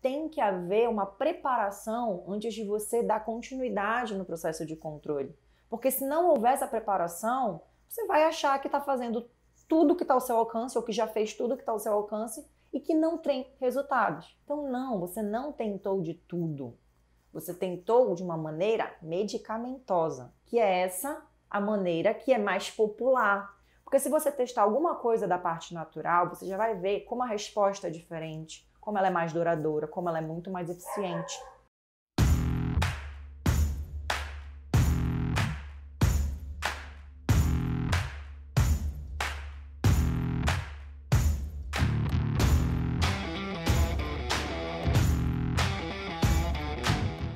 tem que haver uma preparação antes de você dar continuidade no processo de controle. Porque se não houver essa preparação, você vai achar que está fazendo tudo que está ao seu alcance, ou que já fez tudo que está ao seu alcance, e que não tem resultados. Então, não, você não tentou de tudo. Você tentou de uma maneira medicamentosa, que é essa a maneira que é mais popular. Porque se você testar alguma coisa da parte natural, você já vai ver como a resposta é diferente, como ela é mais duradoura, como ela é muito mais eficiente.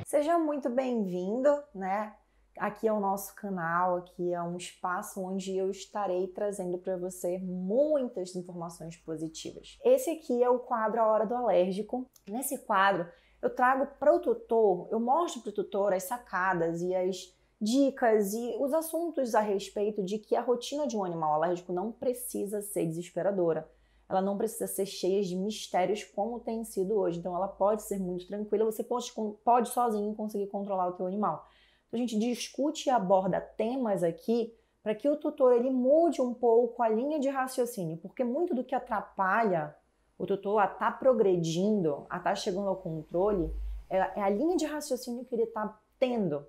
Seja muito bem-vindo, né, Aqui é o nosso canal, aqui é um espaço onde eu estarei trazendo para você muitas informações positivas. Esse aqui é o quadro A Hora do Alérgico. Nesse quadro, eu trago para o tutor, eu mostro para o tutor as sacadas e as dicas e os assuntos a respeito de que a rotina de um animal alérgico não precisa ser desesperadora. Ela não precisa ser cheia de mistérios como tem sido hoje. Então ela pode ser muito tranquila, você pode, pode sozinho conseguir controlar o teu animal. Então, a gente discute e aborda temas aqui para que o tutor ele mude um pouco a linha de raciocínio, porque muito do que atrapalha o tutor a estar tá progredindo, a estar tá chegando ao controle, é, é, a linha de raciocínio que ele está tendo.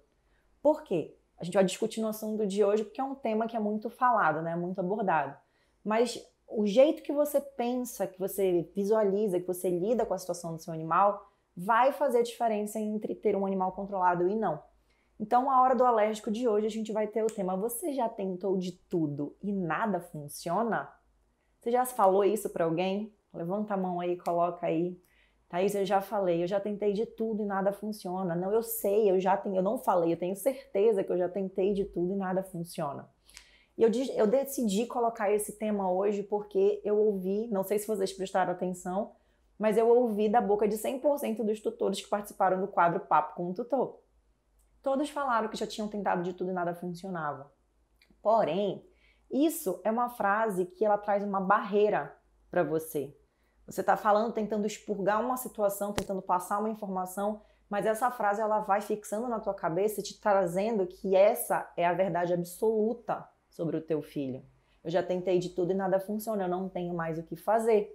Por quê? A gente vai discutir no assunto de hoje porque é um tema que é muito falado, né? muito abordado. Mas o jeito que você pensa, que você visualiza, que você lida com a situação do seu animal, vai fazer diferença entre ter um animal controlado e não. Então, a hora do alérgico de hoje a gente vai ter o tema: você já tentou de tudo e nada funciona? Você já falou isso para alguém? Levanta a mão aí, coloca aí. Thaís, eu já falei, eu já tentei de tudo e nada funciona. Não, eu sei, eu já tenho, eu não falei, eu tenho certeza que eu já tentei de tudo e nada funciona. E eu, eu decidi colocar esse tema hoje porque eu ouvi, não sei se vocês prestaram atenção, mas eu ouvi da boca de 100% dos tutores que participaram do quadro Papo com o Tutor. Todas falaram que já tinham tentado de tudo e nada funcionava. Porém, isso é uma frase que ela traz uma barreira para você. Você está falando, tentando expurgar uma situação, tentando passar uma informação, mas essa frase ela vai fixando na tua cabeça, te trazendo que essa é a verdade absoluta sobre o teu filho. Eu já tentei de tudo e nada funciona, eu não tenho mais o que fazer.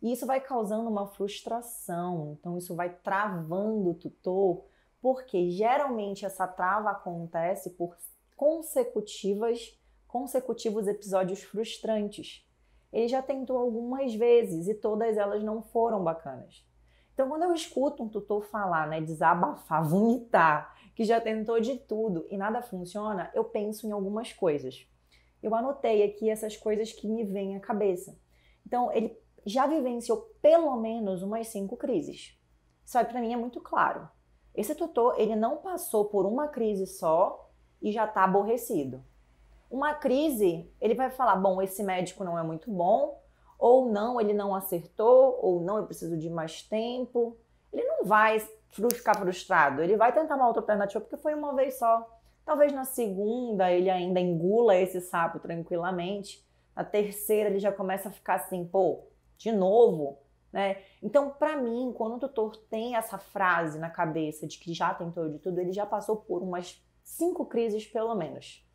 E isso vai causando uma frustração, então isso vai travando o tutor porque geralmente essa trava acontece por consecutivas, consecutivos episódios frustrantes. Ele já tentou algumas vezes e todas elas não foram bacanas. Então, quando eu escuto um tutor falar, né, desabafar, vomitar, que já tentou de tudo e nada funciona, eu penso em algumas coisas. Eu anotei aqui essas coisas que me vêm à cabeça. Então, ele já vivenciou pelo menos umas cinco crises. Isso aí para mim é muito claro. Esse tutor, ele não passou por uma crise só e já está aborrecido. Uma crise, ele vai falar, bom, esse médico não é muito bom, ou não, ele não acertou, ou não, eu preciso de mais tempo. Ele não vai ficar frustrado, ele vai tentar uma outra alternativa porque foi uma vez só. Talvez na segunda ele ainda engula esse sapo tranquilamente. Na terceira ele já começa a ficar assim, pô, de novo, né? Então, para mim, quando o tutor tem essa frase na cabeça de que já tentou de tudo, ele já passou por umas cinco crises, pelo menos.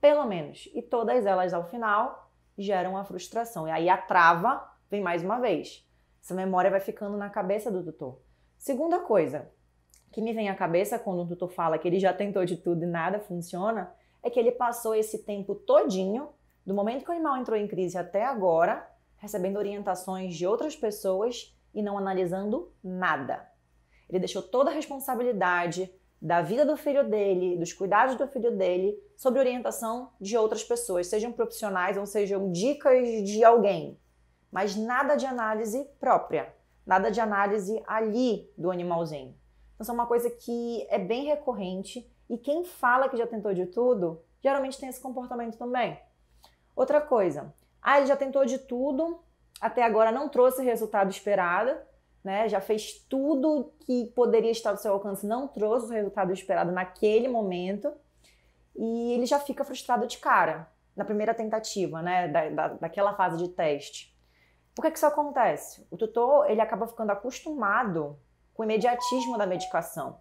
Pelo menos. E todas elas, ao final, geram a frustração. E aí a trava vem mais uma vez. Essa memória vai ficando na cabeça do tutor. Segunda coisa que me vem à cabeça quando o tutor fala que ele já tentou de tudo e nada funciona, é que ele passou esse tempo todinho, do momento que o animal entrou em crise até agora, recebendo orientações de outras pessoas e não analisando nada. Ele deixou toda a responsabilidade da vida do filho dele, dos cuidados do filho dele, sobre orientação de outras pessoas, sejam profissionais ou sejam dicas de alguém. Mas nada de análise própria, nada de análise ali do animalzinho. Então, isso é uma coisa que é bem recorrente e quem fala que já tentou de tudo geralmente tem esse comportamento também. Outra coisa, ah, ele já tentou de tudo, até agora não trouxe o resultado esperado, né? Já fez tudo que poderia estar ao seu alcance, não trouxe o resultado esperado naquele momento. E ele já fica frustrado de cara, na primeira tentativa, né? Da, da, daquela fase de teste. Por que, é que isso acontece? O tutor ele acaba ficando acostumado com o imediatismo da medicação.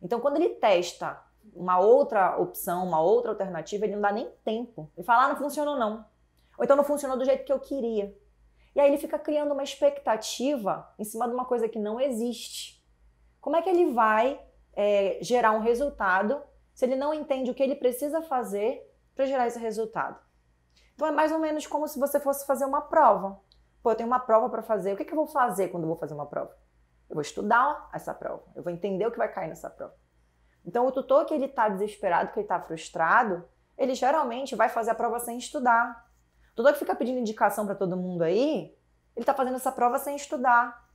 Então, quando ele testa uma outra opção, uma outra alternativa, ele não dá nem tempo. Ele fala, ah, não funcionou não. Ou então não funcionou do jeito que eu queria. E aí ele fica criando uma expectativa em cima de uma coisa que não existe. Como é que ele vai é, gerar um resultado se ele não entende o que ele precisa fazer para gerar esse resultado? Então é mais ou menos como se você fosse fazer uma prova. Pô, eu tenho uma prova para fazer. O que, que eu vou fazer quando eu vou fazer uma prova? Eu vou estudar essa prova. Eu vou entender o que vai cair nessa prova. Então o tutor que ele está desesperado, que ele está frustrado, ele geralmente vai fazer a prova sem estudar, o doutor que fica pedindo indicação para todo mundo aí, ele está fazendo essa prova sem estudar.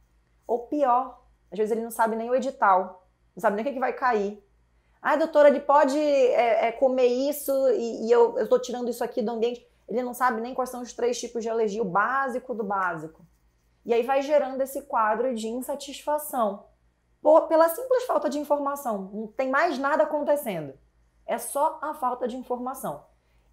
Ou pior, às vezes ele não sabe nem o edital, não sabe nem o que, que vai cair. Ah, doutora, ele pode é, é, comer isso e, e eu estou tirando isso aqui do ambiente. Ele não sabe nem quais são os três tipos de alergia, o básico do básico. E aí vai gerando esse quadro de insatisfação por, pela simples falta de informação. Não tem mais nada acontecendo. É só a falta de informação.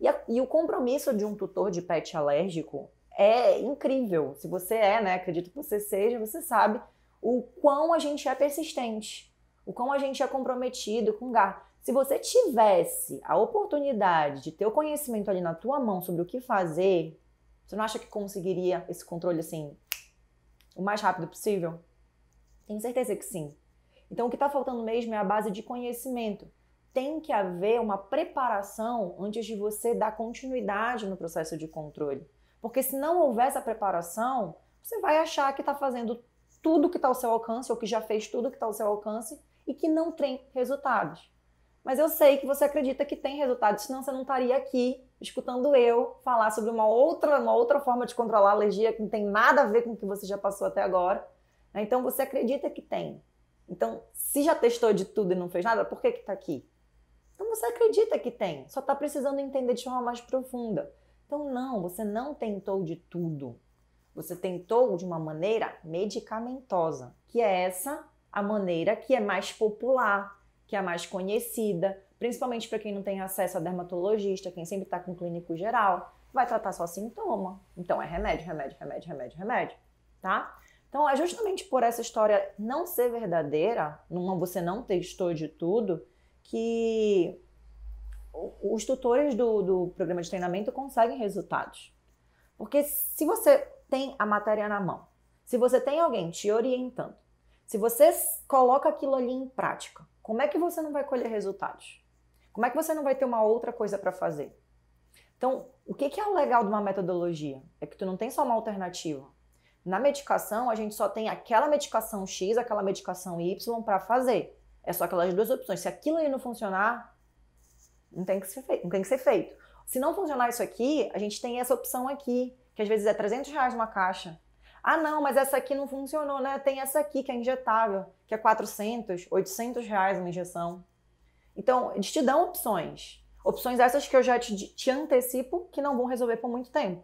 E, a, e o compromisso de um tutor de pet alérgico é incrível. Se você é, né? Acredito que você seja, você sabe o quão a gente é persistente, o quão a gente é comprometido com o gato. Se você tivesse a oportunidade de ter o conhecimento ali na tua mão sobre o que fazer, você não acha que conseguiria esse controle assim o mais rápido possível? Tenho certeza que sim. Então o que está faltando mesmo é a base de conhecimento tem que haver uma preparação antes de você dar continuidade no processo de controle. Porque se não houver essa preparação, você vai achar que está fazendo tudo que está ao seu alcance, ou que já fez tudo que está ao seu alcance, e que não tem resultados. Mas eu sei que você acredita que tem resultados, senão você não estaria aqui escutando eu falar sobre uma outra, uma outra forma de controlar a alergia que não tem nada a ver com o que você já passou até agora. Né? Então você acredita que tem. Então, se já testou de tudo e não fez nada, por que que está aqui? Então você acredita que tem, só está precisando entender de forma mais profunda. Então, não, você não tentou de tudo. Você tentou de uma maneira medicamentosa, que é essa a maneira que é mais popular, que é mais conhecida, principalmente para quem não tem acesso a dermatologista, quem sempre está com clínico geral, vai tratar só sintoma. Então é remédio, remédio, remédio, remédio, remédio, tá? Então é justamente por essa história não ser verdadeira, numa você não testou de tudo, que os tutores do, do programa de treinamento conseguem resultados. Porque se você tem a matéria na mão, se você tem alguém te orientando, se você coloca aquilo ali em prática, como é que você não vai colher resultados? Como é que você não vai ter uma outra coisa para fazer? Então, o que, que é o legal de uma metodologia? É que tu não tem só uma alternativa. Na medicação, a gente só tem aquela medicação X, aquela medicação Y para fazer. É só aquelas duas opções. Se aquilo aí não funcionar, não tem que ser feito. Não tem que ser feito. Se não funcionar isso aqui, a gente tem essa opção aqui, que às vezes é 300 reais uma caixa. Ah, não, mas essa aqui não funcionou, né? Tem essa aqui que é injetável, que é 400, 800 reais uma injeção. Então, eles te dão opções. Opções essas que eu já te, te antecipo que não vão resolver por muito tempo,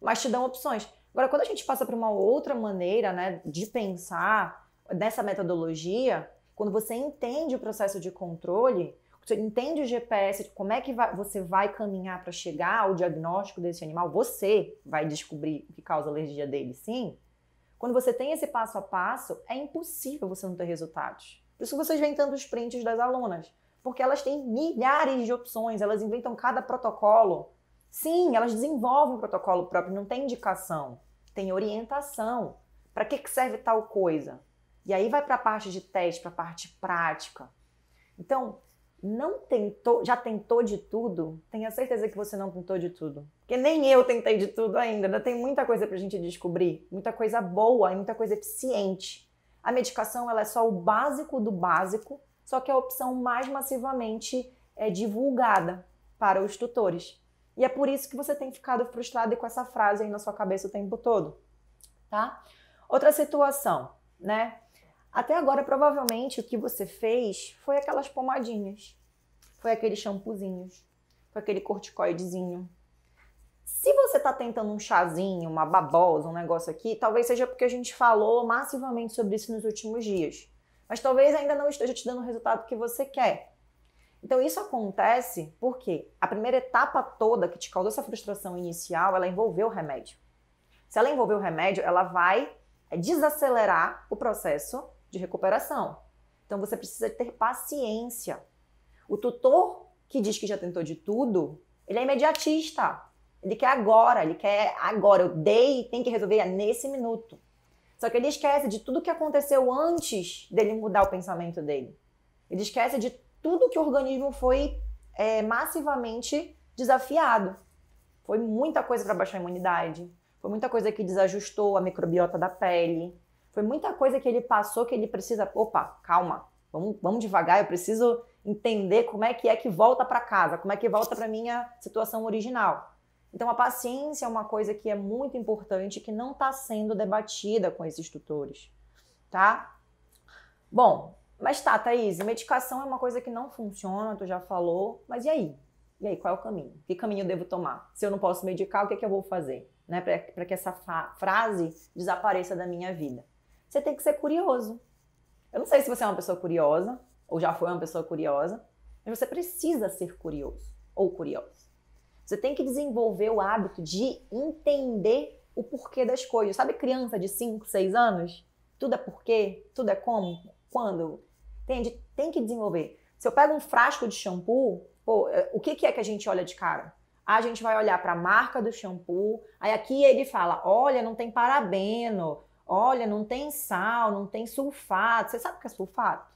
mas te dão opções. Agora, quando a gente passa para uma outra maneira né, de pensar nessa metodologia, quando você entende o processo de controle, você entende o GPS, como é que vai, você vai caminhar para chegar ao diagnóstico desse animal, você vai descobrir o que causa a alergia dele, sim. Quando você tem esse passo a passo, é impossível você não ter resultados. Por isso vocês veem tantos prints das alunas, porque elas têm milhares de opções, elas inventam cada protocolo. Sim, elas desenvolvem um protocolo próprio, não tem indicação, tem orientação. Para que, que serve tal coisa? E aí vai para a parte de teste, para a parte prática. Então, não tentou, já tentou de tudo, tenha certeza que você não tentou de tudo. Porque nem eu tentei de tudo ainda, ainda né? tem muita coisa pra gente descobrir, muita coisa boa e muita coisa eficiente. A medicação ela é só o básico do básico, só que é a opção mais massivamente é, divulgada para os tutores. E é por isso que você tem ficado frustrado e com essa frase aí na sua cabeça o tempo todo, tá? Outra situação, né? Até agora, provavelmente, o que você fez foi aquelas pomadinhas, foi aqueles shampoozinhos, foi aquele corticoidezinho. Se você está tentando um chazinho, uma babosa, um negócio aqui, talvez seja porque a gente falou massivamente sobre isso nos últimos dias. Mas talvez ainda não esteja te dando o resultado que você quer. Então isso acontece porque a primeira etapa toda que te causou essa frustração inicial, ela envolveu o remédio. Se ela envolveu o remédio, ela vai é, desacelerar o processo de recuperação. Então você precisa ter paciência. O tutor que diz que já tentou de tudo, ele é imediatista. Ele quer agora, ele quer agora. Eu dei e tem que resolver nesse minuto. Só que ele esquece de tudo que aconteceu antes dele mudar o pensamento dele. Ele esquece de tudo que o organismo foi é, massivamente desafiado. Foi muita coisa para baixar a imunidade, foi muita coisa que desajustou a microbiota da pele, foi muita coisa que ele passou que ele precisa. Opa, calma, vamos, vamos devagar, eu preciso entender como é que é que volta para casa, como é que volta para minha situação original. Então, a paciência é uma coisa que é muito importante que não está sendo debatida com esses tutores, tá? Bom, mas tá, Thaís, medicação é uma coisa que não funciona, tu já falou, mas e aí? E aí, qual é o caminho? Que caminho eu devo tomar? Se eu não posso medicar, o que, é que eu vou fazer? Né, para que essa frase desapareça da minha vida você tem que ser curioso. Eu não sei se você é uma pessoa curiosa, ou já foi uma pessoa curiosa, mas você precisa ser curioso ou curiosa. Você tem que desenvolver o hábito de entender o porquê das coisas. Sabe criança de 5, 6 anos? Tudo é porquê, tudo é como, quando. Entende? Tem que desenvolver. Se eu pego um frasco de shampoo, pô, é, o que, que é que a gente olha de cara? Ah, a gente vai olhar para a marca do shampoo, aí aqui ele fala: olha, não tem parabeno, Olha, não tem sal, não tem sulfato. Você sabe o que é sulfato?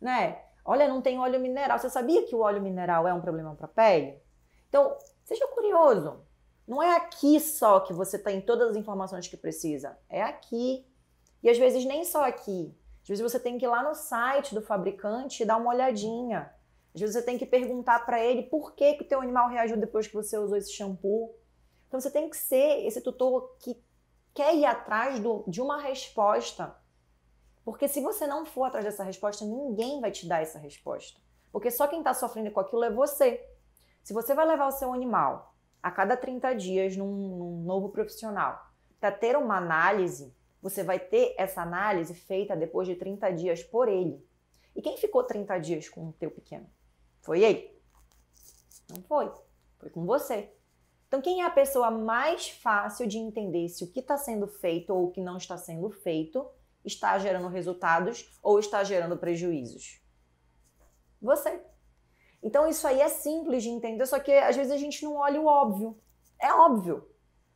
Né? Olha, não tem óleo mineral. Você sabia que o óleo mineral é um problema para a pele? Então, seja curioso. Não é aqui só que você tem tá todas as informações que precisa. É aqui. E às vezes nem só aqui. Às vezes você tem que ir lá no site do fabricante e dar uma olhadinha. Às vezes você tem que perguntar para ele por que, que o teu animal reagiu depois que você usou esse shampoo. Então você tem que ser esse tutor que quer ir atrás do, de uma resposta. Porque se você não for atrás dessa resposta, ninguém vai te dar essa resposta. Porque só quem está sofrendo com aquilo é você. Se você vai levar o seu animal a cada 30 dias num, num novo profissional para ter uma análise, você vai ter essa análise feita depois de 30 dias por ele. E quem ficou 30 dias com o teu pequeno? Foi ele? Não foi. Foi com você. Então, quem é a pessoa mais fácil de entender se o que está sendo feito ou o que não está sendo feito está gerando resultados ou está gerando prejuízos? Você. Então, isso aí é simples de entender, só que às vezes a gente não olha o óbvio. É óbvio.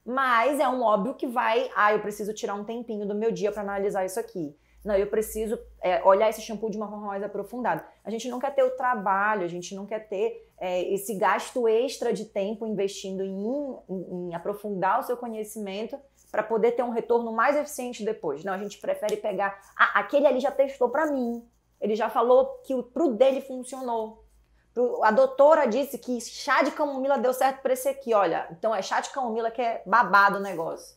Mas é um óbvio que vai, ah, eu preciso tirar um tempinho do meu dia para analisar isso aqui. Não, eu preciso é, olhar esse shampoo de uma forma mais aprofundada. A gente não quer ter o trabalho, a gente não quer ter é, esse gasto extra de tempo investindo em, em, em aprofundar o seu conhecimento para poder ter um retorno mais eficiente depois. Não, a gente prefere pegar ah, aquele ali já testou para mim. Ele já falou que o pro dele funcionou. A doutora disse que chá de camomila deu certo para esse aqui, olha. Então é chá de camomila que é babado o negócio.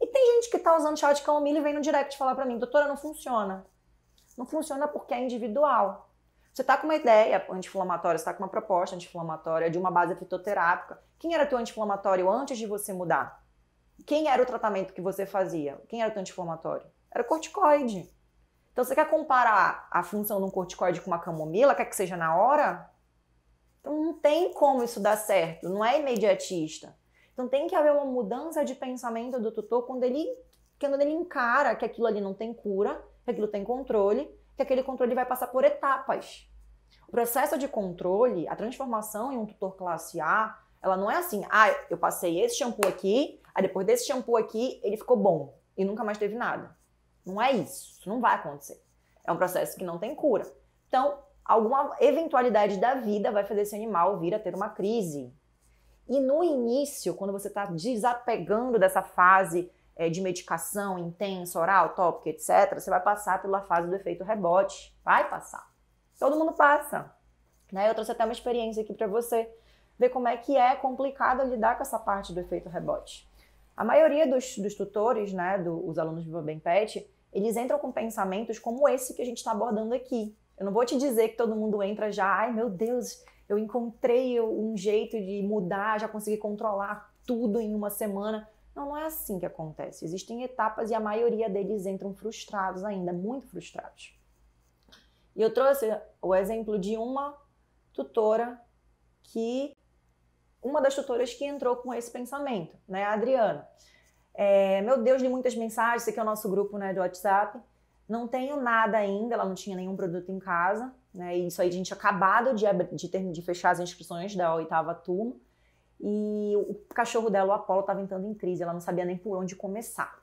E tem gente que tá usando chá de camomila e vem no direct falar para mim, doutora, não funciona. Não funciona porque é individual. Você tá com uma ideia anti-inflamatória, você tá com uma proposta anti-inflamatória de uma base fitoterápica. Quem era teu anti-inflamatório antes de você mudar? Quem era o tratamento que você fazia? Quem era o teu anti-inflamatório? Era corticoide. Então você quer comparar a função de um corticoide com uma camomila, quer que seja na hora? Então não tem como isso dar certo, não é imediatista. Então tem que haver uma mudança de pensamento do tutor quando ele, quando ele encara que aquilo ali não tem cura, que aquilo tem controle, que aquele controle vai passar por etapas. O processo de controle, a transformação em um tutor classe A, ela não é assim, ah, eu passei esse shampoo aqui, aí depois desse shampoo aqui ele ficou bom e nunca mais teve nada. Não é isso, isso não vai acontecer. É um processo que não tem cura. Então, alguma eventualidade da vida vai fazer esse animal vir a ter uma crise, e no início, quando você está desapegando dessa fase é, de medicação intensa, oral, tópica, etc., você vai passar pela fase do efeito rebote. Vai passar. Todo mundo passa. Né? Eu trouxe até uma experiência aqui para você ver como é que é complicado lidar com essa parte do efeito rebote. A maioria dos, dos tutores, né, dos alunos do Bem Pet, eles entram com pensamentos como esse que a gente está abordando aqui. Eu não vou te dizer que todo mundo entra já, ai meu Deus, eu encontrei um jeito de mudar, já consegui controlar tudo em uma semana. Não, não é assim que acontece. Existem etapas e a maioria deles entram frustrados ainda, muito frustrados. E eu trouxe o exemplo de uma tutora que. Uma das tutoras que entrou com esse pensamento, né, a Adriana. É, meu Deus, de muitas mensagens, esse aqui é o nosso grupo né, do WhatsApp. Não tenho nada ainda, ela não tinha nenhum produto em casa. Né? Isso aí a gente acabado de, de, ter, de fechar as inscrições da oitava turma. E o cachorro dela, o Apolo, estava entrando em crise, ela não sabia nem por onde começar.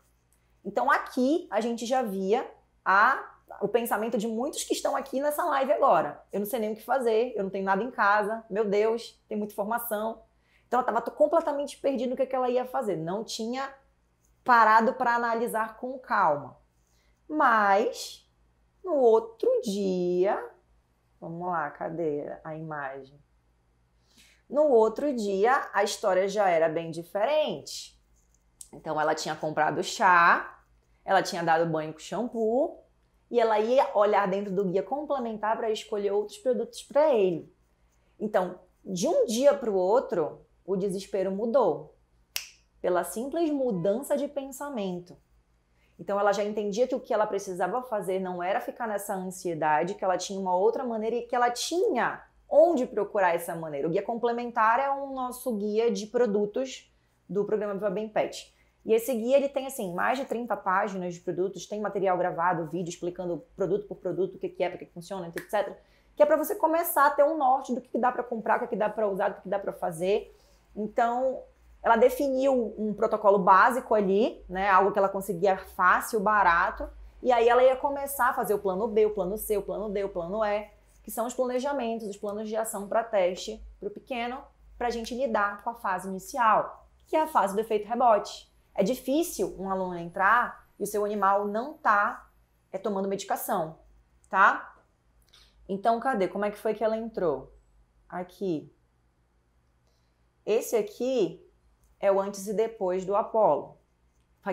Então aqui a gente já via a, o pensamento de muitos que estão aqui nessa live agora. Eu não sei nem o que fazer, eu não tenho nada em casa, meu Deus, tem muita informação. Então ela estava completamente perdida no que, é que ela ia fazer, não tinha parado para analisar com calma. Mas no outro dia Vamos lá, cadê a imagem? No outro dia, a história já era bem diferente. Então, ela tinha comprado chá, ela tinha dado banho com shampoo e ela ia olhar dentro do guia complementar para escolher outros produtos para ele. Então, de um dia para o outro, o desespero mudou pela simples mudança de pensamento. Então ela já entendia que o que ela precisava fazer não era ficar nessa ansiedade, que ela tinha uma outra maneira e que ela tinha onde procurar essa maneira. O guia complementar é o um nosso guia de produtos do programa Viva Bem Pet. E esse guia ele tem assim mais de 30 páginas de produtos, tem material gravado, vídeo explicando produto por produto o que, é, para que funciona, etc. Que é para você começar a ter um norte do que, dá para comprar, o que, dá para usar, o que, que dá para fazer. Então ela definiu um protocolo básico ali, né? Algo que ela conseguia fácil, barato. E aí ela ia começar a fazer o plano B, o plano C, o plano D, o plano E, que são os planejamentos, os planos de ação para teste para o pequeno, para a gente lidar com a fase inicial, que é a fase do efeito rebote. É difícil um aluno entrar e o seu animal não tá é, tomando medicação, tá? Então, cadê? Como é que foi que ela entrou? Aqui. Esse aqui é o antes e depois do Apolo,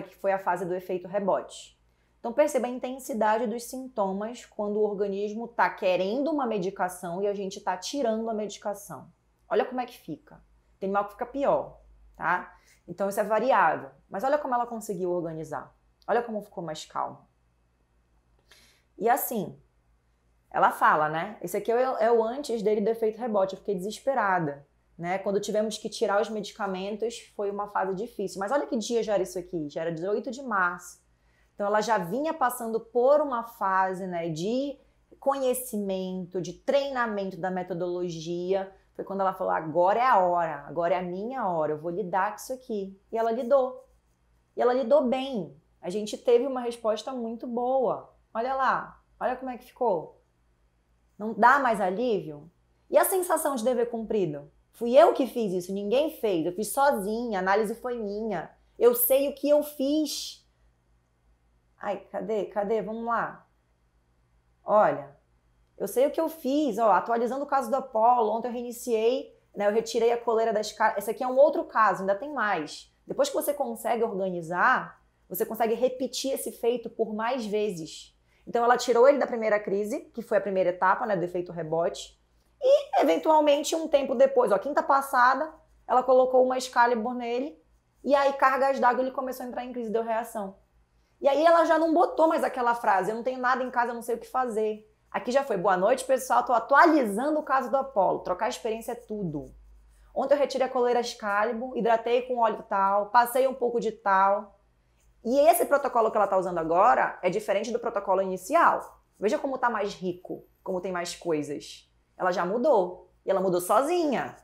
que foi a fase do efeito rebote. Então perceba a intensidade dos sintomas quando o organismo está querendo uma medicação e a gente está tirando a medicação. Olha como é que fica. Tem mal que fica pior, tá? Então isso é variável. Mas olha como ela conseguiu organizar. Olha como ficou mais calmo. E assim, ela fala, né? Esse aqui é o é antes dele do efeito rebote. Eu fiquei desesperada. Né? Quando tivemos que tirar os medicamentos, foi uma fase difícil. Mas olha que dia já era isso aqui, já era 18 de março. Então ela já vinha passando por uma fase né, de conhecimento, de treinamento da metodologia. Foi quando ela falou: agora é a hora, agora é a minha hora, eu vou lidar com isso aqui. E ela lidou. E ela lidou bem. A gente teve uma resposta muito boa. Olha lá, olha como é que ficou. Não dá mais alívio? E a sensação de dever cumprido? Fui eu que fiz isso, ninguém fez. Eu fiz sozinha, a análise foi minha. Eu sei o que eu fiz. Ai, cadê? Cadê? Vamos lá. Olha, eu sei o que eu fiz, ó, atualizando o caso do Apolo, ontem eu reiniciei, né, eu retirei a coleira das caras. Esse aqui é um outro caso, ainda tem mais. Depois que você consegue organizar, você consegue repetir esse feito por mais vezes. Então ela tirou ele da primeira crise, que foi a primeira etapa, né, do efeito rebote. E, eventualmente, um tempo depois, ó, quinta passada, ela colocou uma Excalibur nele. E aí, cargas d'água, ele começou a entrar em crise, deu reação. E aí, ela já não botou mais aquela frase: eu não tenho nada em casa, eu não sei o que fazer. Aqui já foi. Boa noite, pessoal. Tô atualizando o caso do Apolo. Trocar experiência é tudo. Ontem eu retirei a coleira Excalibur, hidratei com óleo tal, passei um pouco de tal. E esse protocolo que ela está usando agora é diferente do protocolo inicial. Veja como está mais rico, como tem mais coisas. Ela já mudou. E ela mudou sozinha.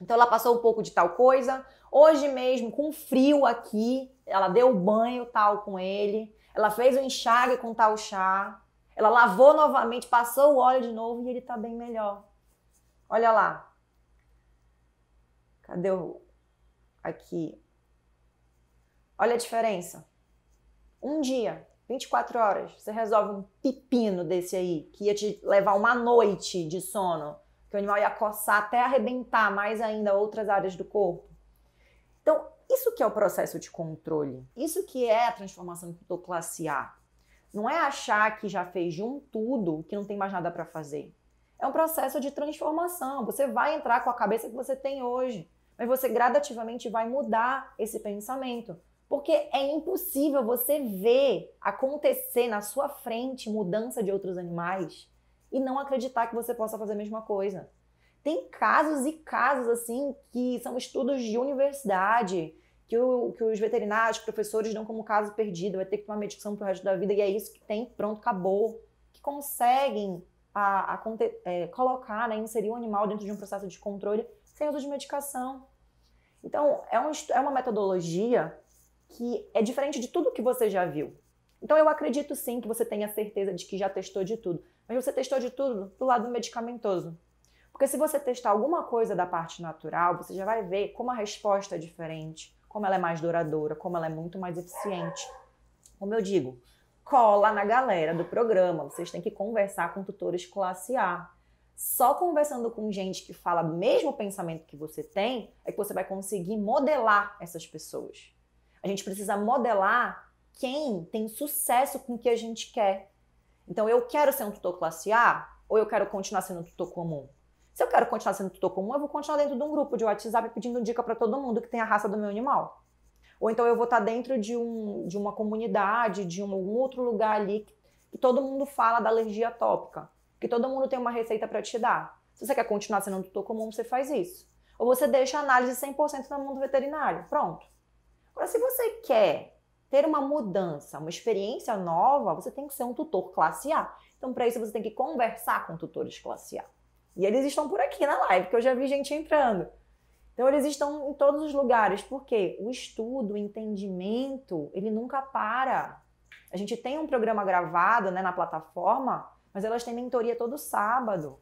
Então ela passou um pouco de tal coisa. Hoje mesmo, com frio aqui, ela deu banho tal com ele. Ela fez o um enxágue com tal chá. Ela lavou novamente, passou o óleo de novo e ele tá bem melhor. Olha lá. Cadê o. Aqui. Olha a diferença. Um dia. 24 horas, você resolve um pepino desse aí, que ia te levar uma noite de sono, que o animal ia coçar até arrebentar mais ainda outras áreas do corpo. Então, isso que é o processo de controle, isso que é a transformação do classe A. Não é achar que já fez de um tudo, que não tem mais nada para fazer. É um processo de transformação. Você vai entrar com a cabeça que você tem hoje, mas você gradativamente vai mudar esse pensamento. Porque é impossível você ver acontecer na sua frente mudança de outros animais e não acreditar que você possa fazer a mesma coisa. Tem casos e casos assim que são estudos de universidade, que, o, que os veterinários, professores dão como caso perdido, vai ter que tomar medicação pro resto da vida e é isso que tem, pronto, acabou. Que conseguem a, a, é, colocar, né, inserir o um animal dentro de um processo de controle sem uso de medicação. Então, é, um, é uma metodologia que é diferente de tudo que você já viu. Então eu acredito sim que você tenha certeza de que já testou de tudo, mas você testou de tudo do lado medicamentoso. Porque se você testar alguma coisa da parte natural, você já vai ver como a resposta é diferente, como ela é mais duradoura, como ela é muito mais eficiente. Como eu digo, cola na galera do programa, vocês têm que conversar com tutores classe A. Só conversando com gente que fala do mesmo pensamento que você tem é que você vai conseguir modelar essas pessoas. A gente precisa modelar quem tem sucesso com o que a gente quer. Então, eu quero ser um tutor classe A ou eu quero continuar sendo um tutor comum? Se eu quero continuar sendo tutor comum, eu vou continuar dentro de um grupo de WhatsApp pedindo dica para todo mundo que tem a raça do meu animal. Ou então eu vou estar tá dentro de, um, de uma comunidade, de um, um outro lugar ali que, que todo mundo fala da alergia tópica, que todo mundo tem uma receita para te dar. Se você quer continuar sendo um tutor comum, você faz isso. Ou você deixa a análise 100% no mundo veterinário. Pronto. Agora, se você quer ter uma mudança, uma experiência nova, você tem que ser um tutor classe A. Então, para isso, você tem que conversar com tutores classe A. E eles estão por aqui na live, que eu já vi gente entrando. Então, eles estão em todos os lugares, porque o estudo, o entendimento, ele nunca para. A gente tem um programa gravado né, na plataforma, mas elas têm mentoria todo sábado.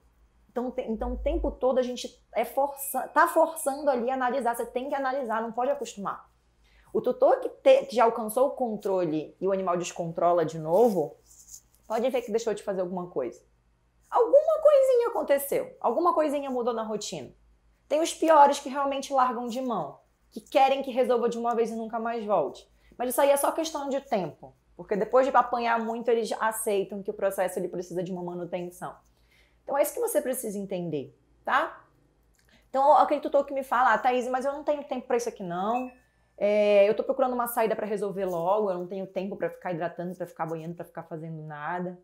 Então, te, então o tempo todo a gente é força, tá forçando ali a analisar. Você tem que analisar, não pode acostumar. O tutor que, te, que já alcançou o controle e o animal descontrola de novo, pode ver que deixou de fazer alguma coisa. Alguma coisinha aconteceu, alguma coisinha mudou na rotina. Tem os piores que realmente largam de mão, que querem que resolva de uma vez e nunca mais volte. Mas isso aí é só questão de tempo, porque depois de apanhar muito, eles aceitam que o processo ele precisa de uma manutenção. Então é isso que você precisa entender, tá? Então, aquele tutor que me fala, ah, Thaís, mas eu não tenho tempo para isso aqui não, é, eu estou procurando uma saída para resolver logo, eu não tenho tempo para ficar hidratando, para ficar banhando, para ficar fazendo nada.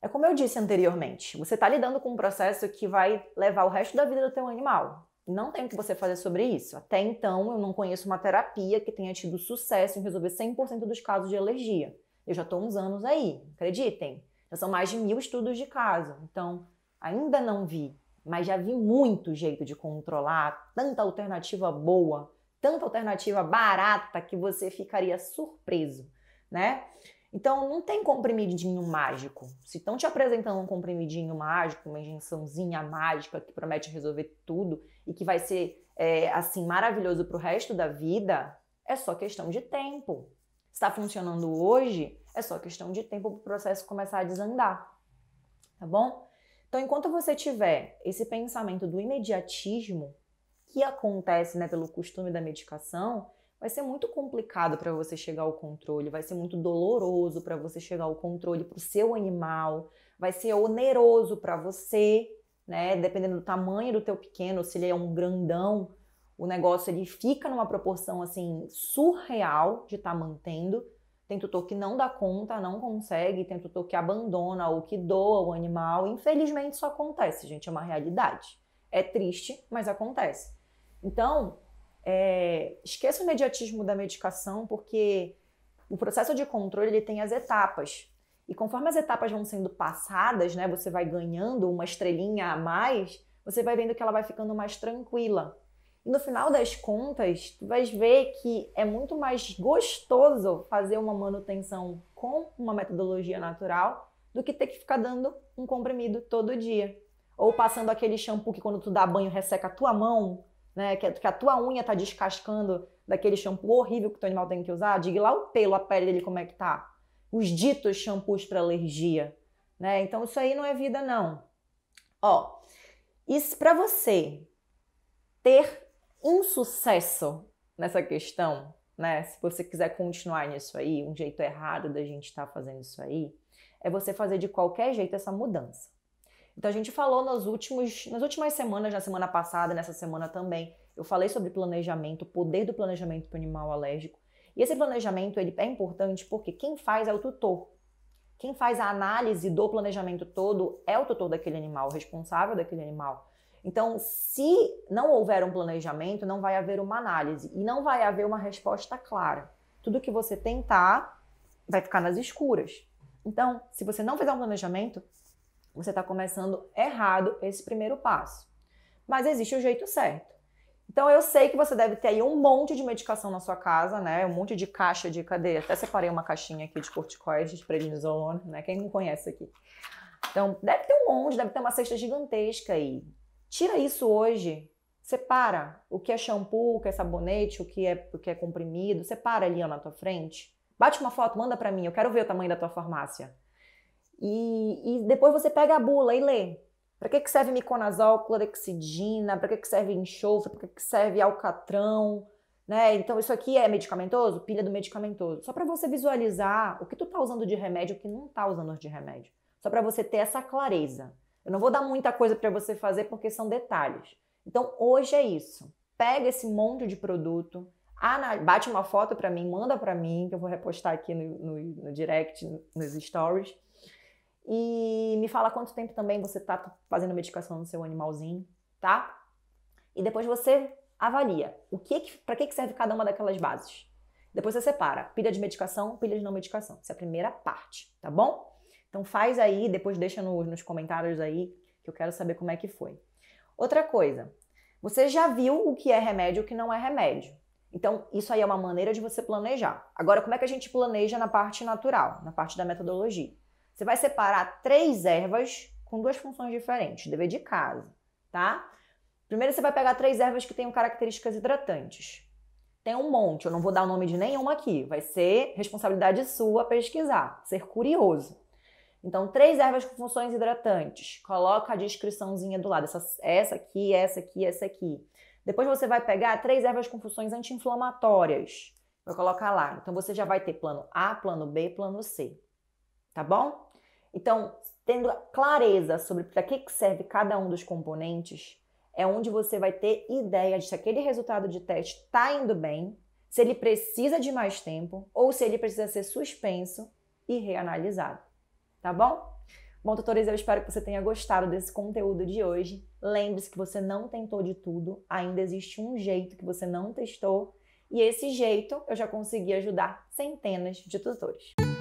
É como eu disse anteriormente, você está lidando com um processo que vai levar o resto da vida do teu animal. Não tem o que você fazer sobre isso. Até então, eu não conheço uma terapia que tenha tido sucesso em resolver 100% dos casos de alergia. Eu já estou uns anos aí, acreditem. Já são mais de mil estudos de caso. Então, ainda não vi, mas já vi muito jeito de controlar, tanta alternativa boa tanta alternativa barata que você ficaria surpreso, né? Então não tem comprimidinho mágico. Se estão te apresentando um comprimidinho mágico, uma injeçãozinha mágica que promete resolver tudo e que vai ser é, assim maravilhoso para o resto da vida, é só questão de tempo. Está funcionando hoje, é só questão de tempo para o processo começar a desandar, tá bom? Então enquanto você tiver esse pensamento do imediatismo, que acontece né, pelo costume da medicação, vai ser muito complicado para você chegar ao controle, vai ser muito doloroso para você chegar ao controle para o seu animal, vai ser oneroso para você, né? Dependendo do tamanho do teu pequeno, se ele é um grandão, o negócio ele fica numa proporção assim surreal de estar tá mantendo. Tem tutor que não dá conta, não consegue, tem tutor que abandona ou que doa o animal. Infelizmente isso acontece, gente, é uma realidade. É triste, mas acontece. Então, é, esqueça o mediatismo da medicação, porque o processo de controle ele tem as etapas. E conforme as etapas vão sendo passadas, né, você vai ganhando uma estrelinha a mais, você vai vendo que ela vai ficando mais tranquila. E no final das contas, tu vais ver que é muito mais gostoso fazer uma manutenção com uma metodologia natural do que ter que ficar dando um comprimido todo dia. Ou passando aquele shampoo que quando tu dá banho resseca a tua mão, né? Que, que a tua unha tá descascando daquele shampoo horrível que o teu animal tem que usar, diga lá o pelo, a pele dele como é que tá. Os ditos shampoos para alergia, né? Então isso aí não é vida não. Ó, isso para você ter sucesso nessa questão, né? Se você quiser continuar nisso aí, um jeito errado da gente estar tá fazendo isso aí, é você fazer de qualquer jeito essa mudança. Então a gente falou nos últimos, nas últimas semanas, na semana passada, nessa semana também, eu falei sobre planejamento, o poder do planejamento para o animal alérgico. E esse planejamento ele é importante porque quem faz é o tutor. Quem faz a análise do planejamento todo é o tutor daquele animal, o responsável daquele animal. Então, se não houver um planejamento, não vai haver uma análise e não vai haver uma resposta clara. Tudo que você tentar vai ficar nas escuras. Então, se você não fizer um planejamento, você está começando errado esse primeiro passo. Mas existe o jeito certo. Então eu sei que você deve ter aí um monte de medicação na sua casa, né? Um monte de caixa de cadê? Até separei uma caixinha aqui de corticoides, de prednisolona, né? Quem não conhece aqui. Então, deve ter um monte, deve ter uma cesta gigantesca aí. Tira isso hoje, separa o que é shampoo, o que é sabonete, o que é, o que é comprimido, separa ali ó, na tua frente. Bate uma foto, manda para mim, eu quero ver o tamanho da tua farmácia. E, e depois você pega a bula e lê. Para que, que serve miconazol, clorexidina? Para que, que serve enxofre? Para que, que serve alcatrão? Né? Então isso aqui é medicamentoso? Pilha do medicamentoso. Só para você visualizar o que tu tá usando de remédio e o que não tá usando de remédio. Só para você ter essa clareza. Eu não vou dar muita coisa para você fazer porque são detalhes. Então hoje é isso. Pega esse monte de produto, bate uma foto para mim, manda para mim que eu vou repostar aqui no, no, no direct, nos stories e me fala quanto tempo também você está fazendo medicação no seu animalzinho, tá? E depois você avalia o que, que para que, que serve cada uma daquelas bases. Depois você separa pilha de medicação, pilha de não medicação. Essa é a primeira parte, tá bom? Então faz aí, depois deixa no, nos comentários aí que eu quero saber como é que foi. Outra coisa, você já viu o que é remédio e o que não é remédio. Então, isso aí é uma maneira de você planejar. Agora, como é que a gente planeja na parte natural, na parte da metodologia? Você vai separar três ervas com duas funções diferentes, dever de casa, tá? Primeiro você vai pegar três ervas que tenham características hidratantes. Tem um monte, eu não vou dar o nome de nenhuma aqui, vai ser responsabilidade sua pesquisar, ser curioso. Então, três ervas com funções hidratantes. Coloca a descriçãozinha do lado, essa, essa aqui, essa aqui, essa aqui. Depois você vai pegar três ervas com funções anti-inflamatórias. Vai colocar lá. Então você já vai ter plano A, plano B, plano C tá bom? Então, tendo clareza sobre para que serve cada um dos componentes, é onde você vai ter ideia de se aquele resultado de teste está indo bem, se ele precisa de mais tempo ou se ele precisa ser suspenso e reanalisado. Tá bom? Bom, tutores, eu espero que você tenha gostado desse conteúdo de hoje. Lembre-se que você não tentou de tudo, ainda existe um jeito que você não testou, e esse jeito eu já consegui ajudar centenas de tutores.